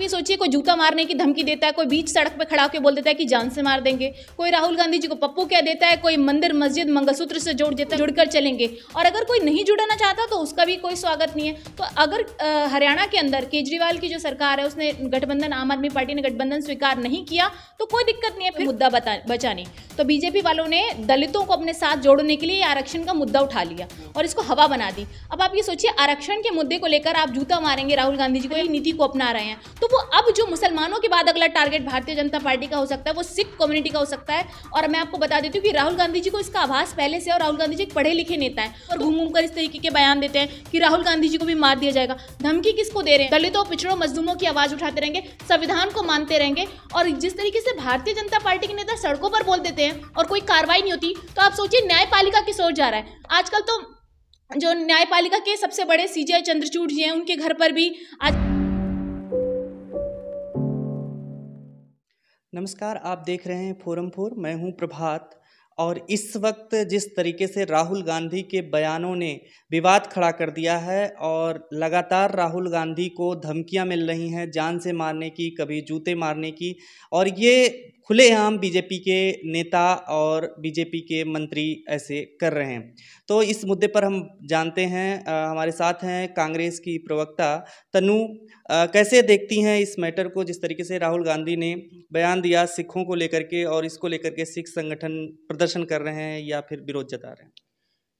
भी सोचिए कोई जूता मारने की धमकी देता है कोई बीच सड़क पर खड़ा होकर बोल देता है कि जान से मार देंगे कोई राहुल गांधी जी को पप्पू कह देता है कोई मंदिर मस्जिद मंगलसूत्र से जोड़ देता है जुड़कर चलेंगे और अगर कोई नहीं जुड़ना चाहता तो उसका भी कोई स्वागत नहीं है तो अगर हरियाणा के अंदर केजरीवाल की जो सरकार है उसने गठबंधन आम आदमी पार्टी ने गठबंधन स्वीकार नहीं किया तो कोई दिक्कत नहीं है फिर मुद्दा बचाने तो बीजेपी वालों ने दलितों को अपने साथ जोड़ने के लिए आरक्षण का मुद्दा उठा लिया और इसको हवा बना दी अब आप ये सोचिए आरक्षण के मुद्दे को लेकर आप जूता मारेंगे राहुल गांधी जी को नीति को अपना रहे हैं तो वो अब जो मुसलमानों के बाद अगला टारगेट भारतीय जनता पार्टी का हो सकता है वो सिख कम्युनिटी का हो सकता है और मैं आपको बता देती हूँ कि राहुल गांधी जी को इसका आभास पहले से और राहुल गांधी जी एक पढ़े लिखे नेता है और घूम घूम कर इस तरीके के बयान देते हैं कि राहुल गांधी जी को भी मार दिया जाएगा धमकी किसको दे रहे हैं दलितों पिछड़ों मजदूरों की आवाज उठाते रहेंगे संविधान को मानते रहेंगे और जिस तरीके से भारतीय जनता पार्टी के नेता सड़कों पर बोल देते हैं और कोई कार्रवाई नहीं होती तो आप सोचिए न्यायपालिका किस ओर जा रहा है आजकल तो जो न्यायपालिका के सबसे बड़े सीजे चंद्रचूड़ जी हैं उनके घर पर भी आज नमस्कार आप देख रहे हैं फोरम फोर मैं हूं प्रभात और इस वक्त जिस तरीके से राहुल गांधी के बयानों ने विवाद खड़ा कर दिया है और लगातार राहुल गांधी को धमकियां मिल रही हैं जान से मारने की कभी जूते मारने की और ये खुलेआम बीजेपी के नेता और बीजेपी के मंत्री ऐसे कर रहे हैं तो इस मुद्दे पर हम जानते हैं आ, हमारे साथ हैं कांग्रेस की प्रवक्ता तनु आ, कैसे देखती हैं इस मैटर को जिस तरीके से राहुल गांधी ने बयान दिया सिखों को लेकर के और इसको लेकर के सिख संगठन प्रदर्शन कर रहे हैं या फिर विरोध जता रहे हैं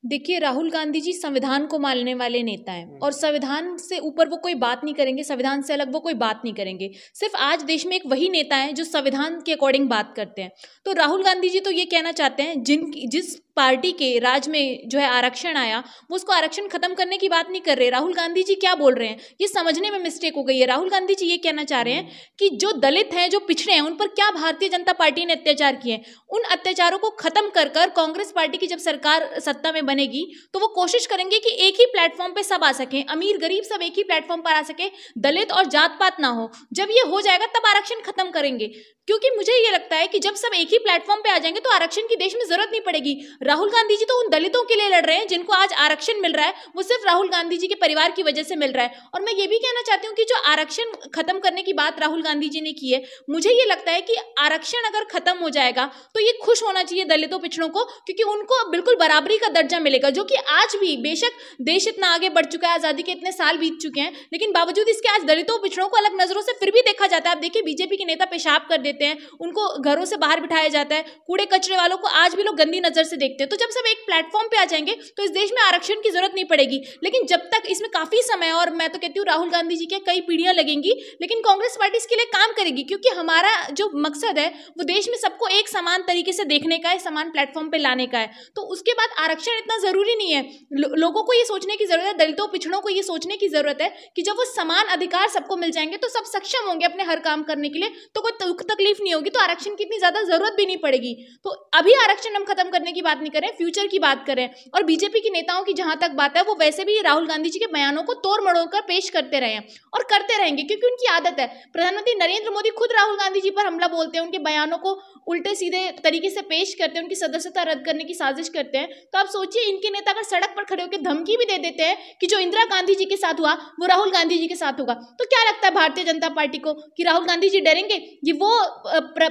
देखिए राहुल गांधी जी संविधान को मानने वाले नेता हैं और संविधान से ऊपर वो कोई बात नहीं करेंगे संविधान से अलग वो कोई बात नहीं करेंगे सिर्फ आज देश में एक वही नेता है जो संविधान के अकॉर्डिंग बात करते हैं तो राहुल गांधी जी तो ये कहना चाहते हैं जिन जिस पार्टी के राज में जो है आरक्षण आया वो उसको आरक्षण खत्म करने की बात नहीं कर रहे राहुल गांधी जी क्या बोल रहे हैं ये समझने में मिस्टेक हो गई है राहुल गांधी जी ये कहना चाह रहे हैं कि जो दलित हैं जो पिछड़े हैं उन पर क्या भारतीय जनता पार्टी ने अत्याचार किए उन अत्याचारों को खत्म कर कर कांग्रेस पार्टी की जब सरकार सत्ता में बनेगी तो वो कोशिश करेंगे कि एक ही प्लेटफॉर्म पे सब आ सकें अमीर गरीब सब एक ही प्लेटफॉर्म पर आ सके दलित और जात पात ना हो जब ये हो जाएगा तब आरक्षण खत्म करेंगे क्योंकि मुझे ये लगता है कि जब सब एक ही प्लेटफॉर्म पे आ जाएंगे तो आरक्षण की देश में जरूरत नहीं पड़ेगी राहुल गांधी जी तो उन दलितों के लिए लड़ रहे हैं जिनको आज आरक्षण मिल रहा है वो सिर्फ राहुल गांधी जी के परिवार की वजह से मिल रहा है और मैं ये भी कहना चाहती हूँ कि जो आरक्षण खत्म करने की बात राहुल गांधी जी ने की है मुझे ये लगता है कि आरक्षण अगर खत्म हो जाएगा तो ये खुश होना चाहिए दलितों पिछड़ों को क्योंकि उनको बिल्कुल बराबरी का दर्जा समय मिलेगा जो कि आज भी बेशक देश इतना आगे बढ़ चुका है आज़ादी के इतने साल बीत चुके हैं लेकिन बावजूद इसके आज दलितों पिछड़ों को अलग नज़रों से फिर भी देखा जाता है आप देखिए बीजेपी के नेता पेशाब कर देते हैं उनको घरों से बाहर बिठाया जाता है कूड़े कचरे वालों को आज भी लोग गंदी नज़र से देखते हैं तो जब सब एक प्लेटफॉर्म पर आ जाएंगे तो इस देश में आरक्षण की जरूरत नहीं पड़ेगी लेकिन जब तक इसमें काफ़ी समय और मैं तो कहती हूँ राहुल गांधी जी के कई पीढ़ियाँ लगेंगी लेकिन कांग्रेस पार्टी इसके लिए काम करेगी क्योंकि हमारा जो मकसद है वो देश में सबको एक समान तरीके से देखने का है समान प्लेटफॉर्म पर लाने का है तो उसके बाद आरक्षण इतना ज़रूरी नहीं है लो, लोगों को ये सोचने की ज़रूरत है दलितों पिछड़ों को ये सोचने की ज़रूरत है कि जब वो समान अधिकार सबको मिल जाएंगे तो सब सक्षम होंगे अपने हर काम करने के लिए तो कोई तकलीफ नहीं होगी तो आरक्षण की इतनी ज़्यादा ज़रूरत भी नहीं पड़ेगी तो अभी आरक्षण हम खत्म करने की बात नहीं करें फ्यूचर की बात करें और बीजेपी के नेताओं की जहां तक बात है वो वैसे भी राहुल गांधी जी के बयानों को तोड़ मड़ोड़ कर पेश करते रहे हैं और करते रहेंगे क्योंकि उनकी आदत है प्रधानमंत्री नरेंद्र मोदी खुद राहुल गांधी जी पर हमला बोलते हैं उनके बयानों को उल्टे सीधे तरीके से पेश करते हैं उनकी सदस्यता रद्द करने की साजिश करते हैं तो आप सोचिए पीछे इनके नेता अगर सड़क पर खड़े होकर धमकी भी दे देते हैं कि जो इंदिरा गांधी जी के साथ हुआ वो राहुल गांधी जी के साथ होगा तो क्या लगता है भारतीय जनता पार्टी को कि राहुल गांधी जी डरेंगे ये वो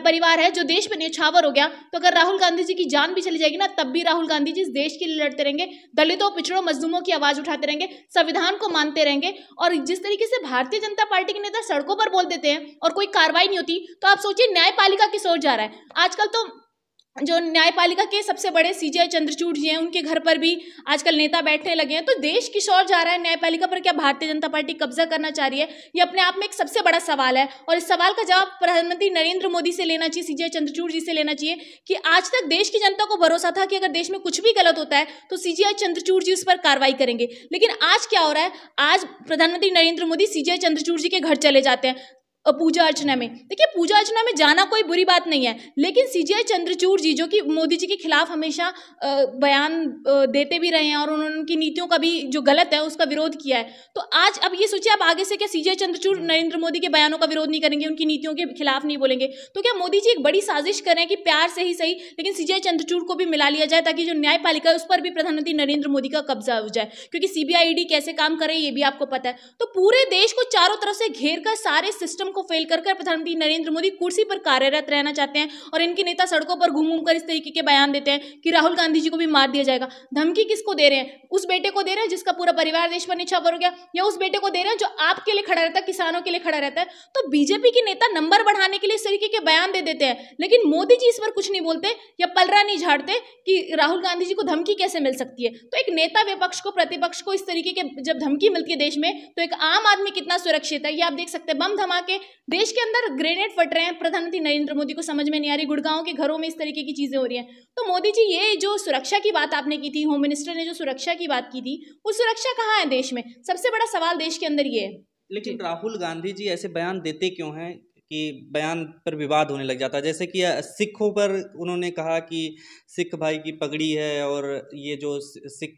परिवार है जो देश में न्यौछावर हो गया तो अगर राहुल गांधी जी की जान भी चली जाएगी ना तब भी राहुल गांधी जी इस देश के लिए लड़ते रहेंगे दलितों पिछड़ों मजदूमों की आवाज उठाते रहेंगे संविधान को मानते रहेंगे और जिस तरीके से भारतीय जनता पार्टी के नेता सड़कों पर बोल देते हैं और कोई कार्रवाई नहीं होती तो आप सोचिए न्यायपालिका किस ओर जा रहा है आजकल तो जो न्यायपालिका के सबसे बड़े सीजे चंद्रचूड़ जी हैं उनके घर पर भी आजकल नेता बैठने लगे हैं तो देश किशोर जा रहा है न्यायपालिका पर क्या भारतीय जनता पार्टी कब्जा करना चाह रही है ये अपने आप में एक सबसे बड़ा सवाल है और इस सवाल का जवाब प्रधानमंत्री नरेंद्र मोदी से लेना चाहिए सीजे चंद्रचूड़ जी से लेना चाहिए कि आज तक देश की जनता को भरोसा था कि अगर देश में कुछ भी गलत होता है तो सीजे चंद्रचूड़ जी उस पर कार्रवाई करेंगे लेकिन आज क्या हो रहा है आज प्रधानमंत्री नरेंद्र मोदी सीजे चंद्रचूड़ जी के घर चले जाते हैं पूजा अर्चना में देखिए पूजा अर्चना में जाना कोई बुरी बात नहीं है लेकिन सी जी चंद्रचूड़ जी जो कि मोदी जी के खिलाफ हमेशा बयान देते भी रहे हैं और उन्होंने उनकी नीतियों का भी जो गलत है उसका विरोध किया है तो आज अब ये सोचिए आप आगे से क्या सी जी चंद्रचूड़ हम्म। नरेंद्र मोदी के बयानों का विरोध नहीं करेंगे उनकी नीतियों के खिलाफ नहीं बोलेंगे तो क्या मोदी जी एक बड़ी साजिश करें कि प्यार से ही सही लेकिन सी चंद्रचूड़ को भी मिला लिया जाए ताकि जो न्यायपालिका है उस पर भी प्रधानमंत्री नरेंद्र मोदी का कब्जा हो जाए क्योंकि सीबीआईडी e कैसे काम करे ये भी आपको पता है तो पूरे देश को चारों तरफ से घेर कर सारे सिस्टम कार्यक्रम को फेल कर प्रधानमंत्री नरेंद्र मोदी कुर्सी पर कार्यरत रहना चाहते हैं और इनके नेता सड़कों पर घूम घूम कर इस तरीके के बयान देते हैं कि राहुल गांधी जी को भी मार दिया जाएगा धमकी किसको दे रहे हैं उस बेटे को दे रहे हैं जिसका पूरा परिवार देश पर निछावर हो गया या उस बेटे को दे रहे हैं जो आपके लिए खड़ा रहता है किसानों के लिए खड़ा रहता है तो बीजेपी के नेता नंबर बढ़ाने के लिए इस तरीके के बयान दे देते हैं लेकिन मोदी जी इस पर कुछ नहीं बोलते या पलरा नहीं झाड़ते कि राहुल गांधी जी को धमकी कैसे मिल सकती है तो एक नेता विपक्ष को प्रतिपक्ष को इस तरीके के जब धमकी मिलती है देश में तो एक आम आदमी कितना सुरक्षित है ये आप देख सकते हैं बम धमाके हैं देश के अंदर ग्रेनेड फट रहे हैं प्रधानमंत्री नरेंद्र मोदी को समझ में नहीं आ रही गुड़गांव के घरों में इस तरीके की चीज़ें हो रही हैं तो मोदी जी ये जो सुरक्षा की बात आपने की थी होम मिनिस्टर ने जो सुरक्षा की बात की थी वो सुरक्षा कहाँ है देश में सबसे बड़ा सवाल देश के अंदर ये है लेकिन राहुल गांधी जी ऐसे बयान देते क्यों हैं कि बयान पर विवाद होने लग जाता है जैसे कि सिखों पर उन्होंने कहा कि सिख भाई की पगड़ी है और ये जो सिख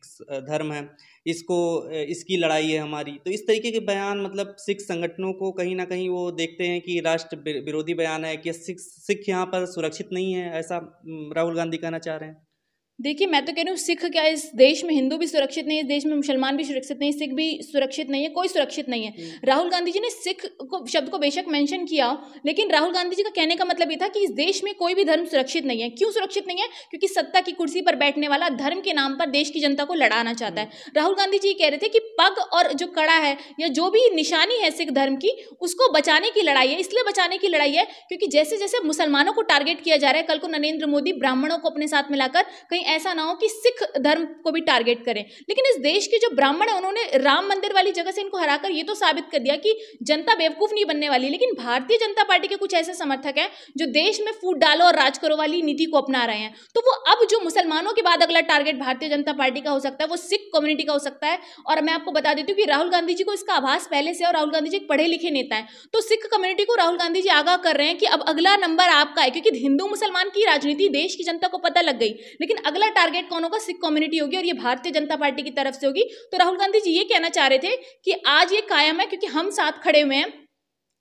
धर्म है इसको इसकी लड़ाई है हमारी तो इस तरीके के बयान मतलब सिख संगठनों को कहीं ना कहीं वो देखते हैं कि राष्ट्र विरोधी बयान है कि सिख सिख यहाँ पर सुरक्षित नहीं है ऐसा राहुल गांधी कहना चाह रहे हैं देखिए मैं तो कह रही हूँ सिख क्या इस देश में हिंदू भी सुरक्षित नहीं है इस देश में मुसलमान भी सुरक्षित नहीं सिख भी सुरक्षित नहीं है कोई सुरक्षित नहीं है हम्म। राहुल गांधी जी ने सिख को शब्द को बेशक मेंशन किया लेकिन राहुल गांधी जी का कहने का मतलब ये था कि इस देश में कोई भी धर्म सुरक्षित नहीं है क्यों सुरक्षित नहीं है क्योंकि सत्ता की कुर्सी पर बैठने वाला धर्म के नाम पर देश की जनता को लड़ाना चाहता है हम्म। राहुल गांधी जी कह रहे थे कि पग और जो कड़ा है या जो भी निशानी है सिख धर्म की उसको बचाने की लड़ाई है इसलिए बचाने की लड़ाई है क्योंकि जैसे जैसे मुसलमानों को टारगेट किया जा रहा है कल को नरेंद्र मोदी ब्राह्मणों को अपने साथ मिलाकर कहीं ऐसा ना हो कि सिख धर्म को भी टारगेट करें लेकिन इस देश के जो ब्राह्मण है उन्होंने राम मंदिर वाली जगह से इनको हराकर ये तो साबित कर दिया कि जनता बेवकूफ़ नहीं बनने वाली लेकिन भारतीय जनता पार्टी के कुछ ऐसे समर्थक हैं जो देश में फूट डालो और राज करो वाली नीति को अपना रहे हैं तो वो अब जो मुसलमानों के बाद अगला टारगेट भारतीय जनता पार्टी का हो सकता है वो सिख कम्युनिटी का हो सकता है और मैं आपको बता देती हूँ कि राहुल गांधी जी को इसका आभास पहले से और राहुल गांधी जी एक पढ़े लिखे नेता है तो सिख कम्युनिटी को राहुल गांधी जी आगाह कर रहे हैं कि अब अगला नंबर आपका है क्योंकि हिंदू मुसलमान की राजनीति देश की जनता को पता लग गई लेकिन अगला अगला टारगेट कौन होगा सिख कम्युनिटी होगी और ये भारतीय जनता पार्टी की तरफ से होगी तो राहुल गांधी जी ये कहना चाह रहे थे कि आज ये कायम है क्योंकि हम साथ खड़े हुए हैं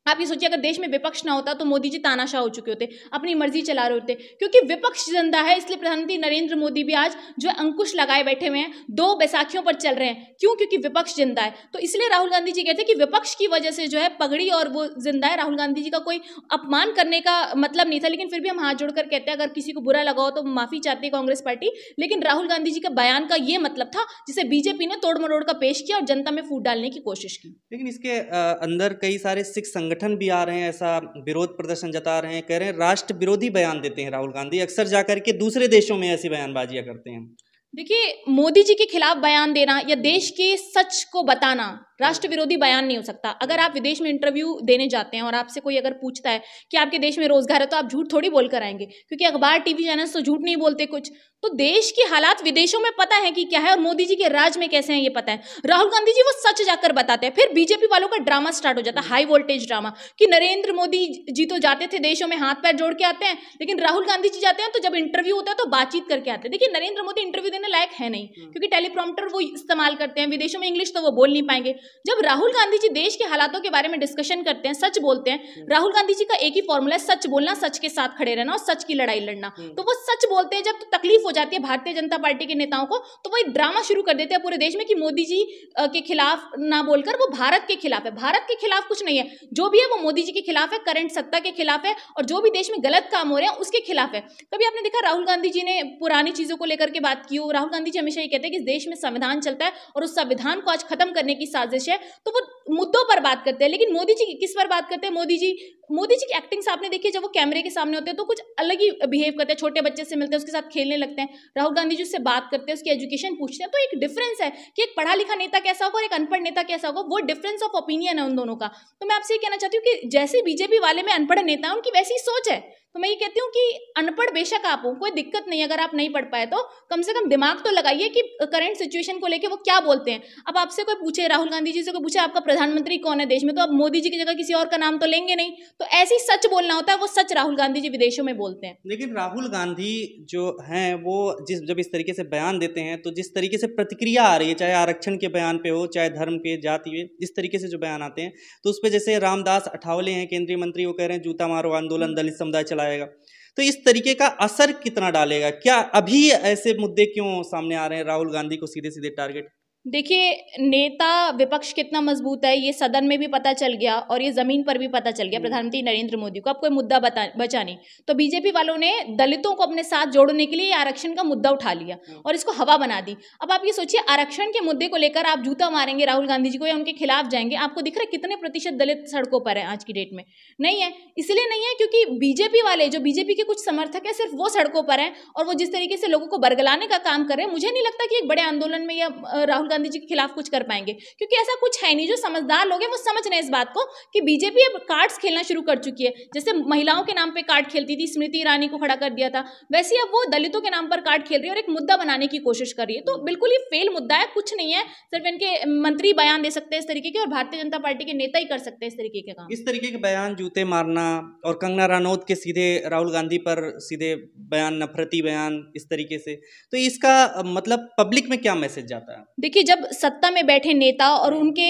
आप ये सोचिए अगर देश में विपक्ष ना होता तो मोदी जी तानाशाह हो चुके होते अपनी मर्जी चला रहे होते क्योंकि विपक्ष जिंदा है इसलिए प्रधानमंत्री नरेंद्र मोदी भी आज जो अंकुश लगाए बैठे हुए हैं दो बैसाखियों पर चल रहे हैं क्यों क्योंकि विपक्ष जिंदा है तो इसलिए राहुल गांधी जी कहते हैं कि विपक्ष की वजह से जो है पगड़ी और वो जिंदा है राहुल गांधी जी का कोई अपमान करने का मतलब नहीं था लेकिन फिर भी हम हाथ जोड़कर कहते हैं अगर किसी को बुरा लगा हो तो माफी चाहती है कांग्रेस पार्टी लेकिन राहुल गांधी जी का बयान का ये मतलब था जिसे बीजेपी ने तोड़ मरोड़ का पेश किया और जनता में फूट डालने की कोशिश की लेकिन इसके अंदर कई सारे सिख संगठन भी आ रहे हैं ऐसा विरोध प्रदर्शन जता रहे हैं कह रहे हैं राष्ट्र विरोधी बयान देते हैं राहुल गांधी अक्सर जाकर के दूसरे देशों में ऐसी बयानबाजियाँ करते हैं देखिए मोदी जी के खिलाफ बयान देना या देश के सच को बताना राष्ट्र विरोधी बयान नहीं हो सकता अगर आप विदेश में इंटरव्यू देने जाते हैं और आपसे कोई अगर पूछता है कि आपके देश में रोजगार है तो आप झूठ थोड़ी बोलकर आएंगे क्योंकि अखबार टीवी चैनल्स तो झूठ नहीं बोलते कुछ तो देश के हालात विदेशों में पता है कि क्या है और मोदी जी के राज में कैसे हैं ये पता है राहुल गांधी जी वो सच जाकर बताते हैं फिर बीजेपी वालों का ड्रामा स्टार्ट हो जाता है हाई वोल्टेज ड्रामा कि नरेंद्र मोदी जी तो जाते थे देशों में हाथ पैर जोड़ के आते हैं लेकिन राहुल गांधी जी जाते हैं तो जब इंटरव्यू होता है तो बातचीत करके आते हैं देखिए नरेंद्र मोदी इंटरव्यू देने लायक है नहीं क्योंकि टेलीप्रॉम्प्टर वो इस्तेमाल करते हैं विदेशों में इंग्लिश तो वो बोल नहीं पाएंगे जब राहुल गांधी जी देश के हालातों के बारे में डिस्कशन करते हैं सच बोलते हैं हम्म। राहुल गांधी जी का एक ही फॉर्मूला है सच बोलना सच के साथ खड़े रहना और सच की लड़ाई लड़ना हम्म। तो वो सच बोलते हैं जब तो तकलीफ हो जाती है भारतीय जनता पार्टी के नेताओं को तो वो एक ड्रामा शुरू कर देते हैं पूरे देश में कि मोदी जी के खिलाफ ना बोलकर वो भारत के खिलाफ है भारत के खिलाफ कुछ नहीं है जो भी है वो मोदी जी के खिलाफ है करंट सत्ता के खिलाफ है और जो भी देश में गलत काम हो रहे हैं उसके खिलाफ है कभी आपने देखा राहुल गांधी जी ने पुरानी चीज़ों को लेकर के बात की हो राहुल गांधी जी हमेशा ये कहते हैं कि इस देश में संविधान चलता है और उस संविधान को आज खत्म करने की साजिश विषय तो वो मुद्दों पर बात करते हैं लेकिन मोदी जी किस पर बात करते हैं मोदी जी मोदी जी की एक्टिंग्स आपने देखी जब वो कैमरे के सामने होते हैं तो कुछ अलग ही बिहेव करते हैं छोटे बच्चे से मिलते हैं उसके साथ खेलने लगते हैं राहुल गांधी जी उससे बात करते हैं उसकी एजुकेशन पूछते हैं तो एक डिफरेंस है कि एक पढ़ा लिखा नेता कैसा होगा और एक अनपढ़ नेता कैसा होगा वो डिफरेंस ऑफ ओपिनियन है उन दोनों का तो मैं आपसे ये कहना चाहती हूँ कि जैसे बीजेपी वाले में अनपढ़ नेता है उनकी वैसी सोच है तो मैं ये कहती हूँ कि अनपढ़ बेशक आप हो कोई दिक्कत नहीं अगर आप नहीं पढ़ पाए तो कम से कम दिमाग तो लगाइए कि करंट सिचुएशन को लेकर वो क्या बोलते हैं अब आपसे कोई पूछे राहुल गांधी मोदी जी से को पूछा आपका प्रधानमंत्री कौन है देश में तो अब मोदी जी की जगह किसी और का नाम तो लेंगे नहीं तो ऐसी सच बोलना होता है वो सच राहुल गांधी जी विदेशों में बोलते हैं लेकिन राहुल गांधी जो हैं वो जिस जब इस तरीके से बयान देते हैं तो जिस तरीके से प्रतिक्रिया आ रही है चाहे आरक्षण के बयान पे हो चाहे धर्म के जाति में जिस तरीके से जो बयान आते हैं तो उस पर जैसे रामदास अठावले हैं केंद्रीय मंत्री वो कह रहे हैं जूता मारो आंदोलन दलित समुदाय चलाएगा तो इस तरीके का असर कितना डालेगा क्या अभी ऐसे मुद्दे क्यों सामने आ रहे हैं राहुल गांधी को सीधे सीधे टारगेट देखिए नेता विपक्ष कितना मजबूत है ये सदन में भी पता चल गया और ये ज़मीन पर भी पता चल गया प्रधानमंत्री नरेंद्र मोदी को अब कोई मुद्दा बता बचा नहीं तो बीजेपी वालों ने दलितों को अपने साथ जोड़ने के लिए आरक्षण का मुद्दा उठा लिया और इसको हवा बना दी अब आप ये सोचिए आरक्षण के मुद्दे को लेकर आप जूता मारेंगे राहुल गांधी जी को या उनके खिलाफ जाएंगे आपको दिख रहा है कितने प्रतिशत दलित सड़कों पर है आज की डेट में नहीं है इसलिए नहीं है क्योंकि बीजेपी वाले जो बीजेपी के कुछ समर्थक है सिर्फ वो सड़कों पर है और वो जिस तरीके से लोगों को बरगलाने का काम कर रहे हैं मुझे नहीं लगता कि एक बड़े आंदोलन में या राहुल गांधी जी के खिलाफ कुछ कर पाएंगे क्योंकि ऐसा कुछ है नहीं जो समझदार लोग हैं वो समझ रहे हैं इस बात को कि बीजेपी अब कार्ड्स खेलना शुरू कर चुकी है जैसे महिलाओं के नाम पर कार्ड खेलती थी स्मृति ईरानी को खड़ा कर दिया था वैसे अब वो दलितों के नाम पर कार्ड खेल रही है और एक मुद्दा बनाने की कोशिश कर रही है तो बिल्कुल ये फेल मुद्दा है कुछ नहीं है सिर्फ इनके मंत्री बयान दे सकते हैं इस तरीके के और भारतीय जनता पार्टी के नेता ही कर सकते हैं इस तरीके के काम इस तरीके के बयान जूते मारना और कंगना रानौत के सीधे राहुल गांधी पर सीधे बयान नफरती बयान इस तरीके से तो इसका मतलब पब्लिक में क्या मैसेज जाता है देखिए क्योंकि जब सत्ता में बैठे नेता और उनके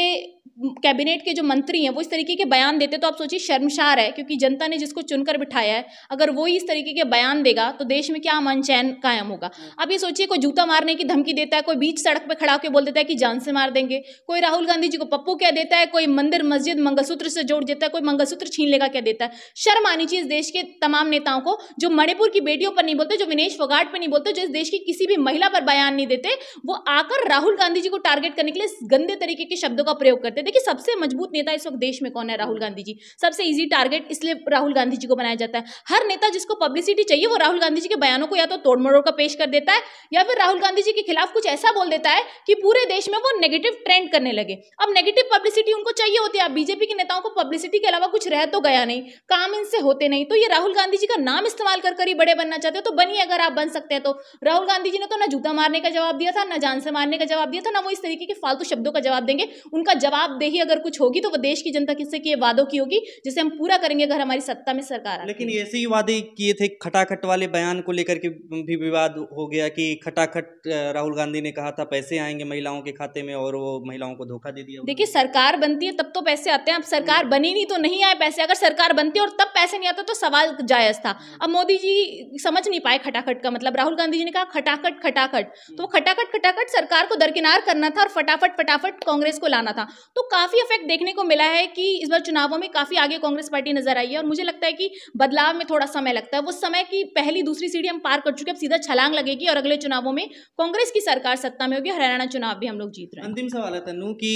कैबिनेट के जो मंत्री हैं वो इस तरीके के बयान देते तो आप सोचिए शर्मशार है क्योंकि जनता ने जिसको चुनकर बिठाया है अगर वो ही इस तरीके के बयान देगा तो देश में क्या मन चैन कायम होगा आप हम्म। ये सोचिए कोई जूता मारने की धमकी देता है कोई बीच सड़क पर खड़ा होकर बोल देता है कि जान से मार देंगे कोई राहुल गांधी जी को पप्पू क्या देता है कोई मंदिर मस्जिद मंगलसूत्र से जोड़ देता है कोई मंगलसूत्र छीन लेगा क्या देता है शर्म आनी चाहिए इस देश के तमाम नेताओं को जो मणिपुर की बेटियों पर नहीं बोलते जो विनेश फोगाट पर नहीं बोलते जो इस देश की किसी भी महिला पर बयान नहीं देते वो आकर राहुल गांधी जी को टारगेट करने के लिए गंदे तरीके के शब्दों का प्रयोग कर करते हैं देखिए सबसे मजबूत नेता इस वक्त देश में कौन है राहुल गांधी जी सबसे ईजी टारगेट इसलिए राहुल गांधी जी को बनाया जाता है हर नेता जिसको पब्लिसिटी चाहिए वो राहुल गांधी जी के बयानों को या तो तोड़ मरोड़ का पेश कर देता है या फिर राहुल गांधी जी के खिलाफ कुछ ऐसा बोल देता है कि पूरे देश में वो नेगेटिव ट्रेंड करने लगे अब नेगेटिव पब्लिसिटी उनको चाहिए होती है बीजेपी के नेताओं को पब्लिसिटी के अलावा कुछ रह तो गया नहीं काम इनसे होते नहीं तो ये राहुल गांधी जी का नाम इस्तेमाल कर कर ही बड़े बनना चाहते हो तो बनिए अगर आप बन सकते हैं तो राहुल गांधी जी ने तो ना जूता मारने का जवाब दिया था ना जान से मारने का जवाब दिया था ना वो इस तरीके के फालतू शब्दों का जवाब देंगे उनका जवाब जवाबदेही अगर कुछ होगी तो वो देश की जनता किससे किए वादों की होगी जिसे हम पूरा करेंगे अगर हमारी सत्ता में सरकार लेकिन ऐसे ही वादे किए थे खटाखट वाले बयान को लेकर के भी विवाद हो गया कि खटाखट राहुल गांधी ने कहा था पैसे आएंगे महिलाओं के खाते में और वो महिलाओं को धोखा दे दिया देखिए सरकार बनती है तब तो पैसे आते हैं अब सरकार बनी नहीं तो नहीं आए पैसे अगर सरकार बनती है और तब पैसे नहीं आते तो सवाल जायज था अब मोदी जी समझ नहीं पाए खटाखट का मतलब राहुल गांधी जी ने कहा खटाखट खटाखट तो खटाखट खटाखट सरकार को दरकिनार करना था और फटाफट फटाफट कांग्रेस को लाना था तो काफ़ी इफेक्ट देखने को मिला है कि इस बार चुनावों में काफ़ी आगे कांग्रेस पार्टी नजर आई है और मुझे लगता है कि बदलाव में थोड़ा समय लगता है वो समय की पहली दूसरी सीढ़ी हम पार कर चुके अब सीधा छलांग लगेगी और अगले चुनावों में कांग्रेस की सरकार सत्ता में होगी हरियाणा चुनाव भी हम लोग जीत रहे हैं अंतिम सवाल है तनु की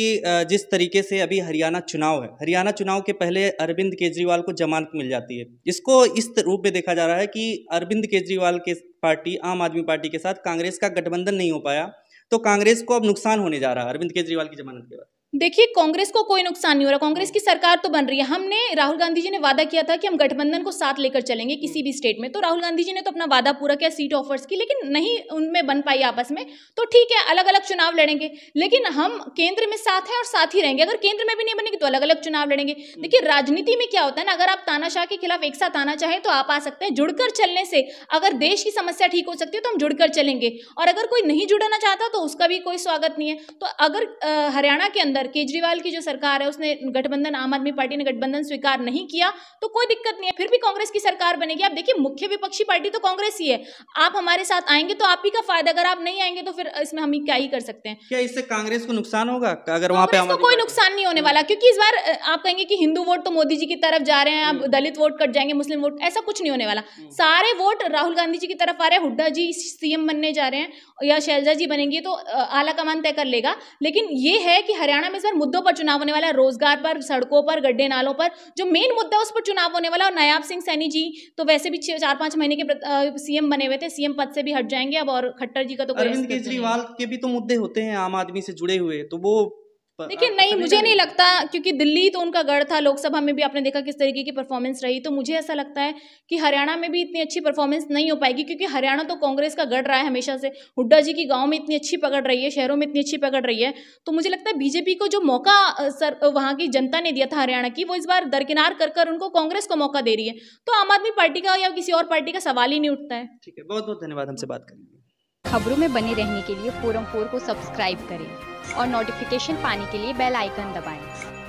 जिस तरीके से अभी हरियाणा चुनाव है हरियाणा चुनाव के पहले अरविंद केजरीवाल को जमानत मिल जाती है इसको इस रूप में देखा जा रहा है कि अरविंद केजरीवाल के पार्टी आम आदमी पार्टी के साथ कांग्रेस का गठबंधन नहीं हो पाया तो कांग्रेस को अब नुकसान होने जा रहा है अरविंद केजरीवाल की जमानत के बाद देखिए कांग्रेस को कोई नुकसान नहीं हो रहा कांग्रेस की सरकार तो बन रही है हमने राहुल गांधी जी ने वादा किया था कि हम गठबंधन को साथ लेकर चलेंगे किसी भी स्टेट में तो राहुल गांधी जी ने तो अपना वादा पूरा किया सीट ऑफर्स की लेकिन नहीं उनमें बन पाई आपस में तो ठीक है अलग अलग चुनाव लड़ेंगे लेकिन हम केंद्र में साथ हैं और साथ ही रहेंगे अगर केंद्र में भी नहीं बनेंगे तो अलग अलग चुनाव लड़ेंगे देखिए राजनीति में क्या होता है ना अगर आप तानाशाह के खिलाफ एक साथ आना चाहें तो आप आ सकते हैं जुड़कर चलने से अगर देश की समस्या ठीक हो सकती है तो हम जुड़कर चलेंगे और अगर कोई नहीं जुड़ना चाहता तो उसका भी कोई स्वागत नहीं है तो अगर हरियाणा के अंदर अगर केजरीवाल की जो सरकार है उसने गठबंधन आम आदमी पार्टी ने गठबंधन स्वीकार नहीं किया तो कोई दिक्कत नहीं है फिर भी कांग्रेस की सरकार बनेगी आप देखिए मुख्य विपक्षी पार्टी तो कांग्रेस ही है आप हमारे साथ आएंगे तो आप ही का फायदा अगर आप नहीं आएंगे तो फिर इसमें हम क्या ही कर सकते हैं क्या इससे कांग्रेस को नुकसान होगा अगर वहां पर कोई नुकसान नहीं होने वाला क्योंकि इस बार आप कहेंगे कि हिंदू वोट तो मोदी जी की तरफ जा रहे हैं आप हम्म। दलित वोट कट जाएंगे मुस्लिम वोट ऐसा कुछ नहीं होने वाला हम्म। सारे वोट राहुल गांधी जी की तरफ आ रहे हैं हुड्डा जी सीएम बनने जा रहे हैं या शैलजा जी बनेंगे तो आला कमान तय कर लेगा लेकिन ये है कि हरियाणा में इस बार मुद्दों पर चुनाव होने वाला है रोजगार पर सड़कों पर गड्ढे नालों पर जो मेन मुद्दा उस पर चुनाव होने वाला और नायाब सिंह सैनी जी तो वैसे भी चार पांच महीने के सीएम बने हुए थे सीएम पद से भी हट जाएंगे अब और खट्टर जी का तो अरविंद केजरीवाल के भी तो मुद्दे होते हैं आम आदमी से जुड़े हुए तो वो देखिए नहीं मुझे नहीं लगता क्योंकि दिल्ली तो उनका गढ़ था लोकसभा में भी आपने देखा किस तरीके की परफॉर्मेंस रही तो मुझे ऐसा लगता है कि हरियाणा में भी इतनी अच्छी परफॉर्मेंस नहीं हो पाएगी क्योंकि हरियाणा तो कांग्रेस का गढ़ रहा है हमेशा से हुड्डा जी की गाँव में इतनी अच्छी पकड़ रही है शहरों में इतनी अच्छी पकड़ रही है तो मुझे लगता है बीजेपी को जो मौका सर वहाँ की जनता ने दिया था हरियाणा की वो इस बार दरकिनार कर कर उनको कांग्रेस को मौका दे रही है तो आम आदमी पार्टी का या किसी और पार्टी का सवाल ही नहीं उठता है ठीक है बहुत बहुत धन्यवाद हमसे बात करेंगे खबरों में बने रहने के लिए फोरम फोर को सब्सक्राइब करें और नोटिफिकेशन पाने के लिए बेल आइकन दबाएं।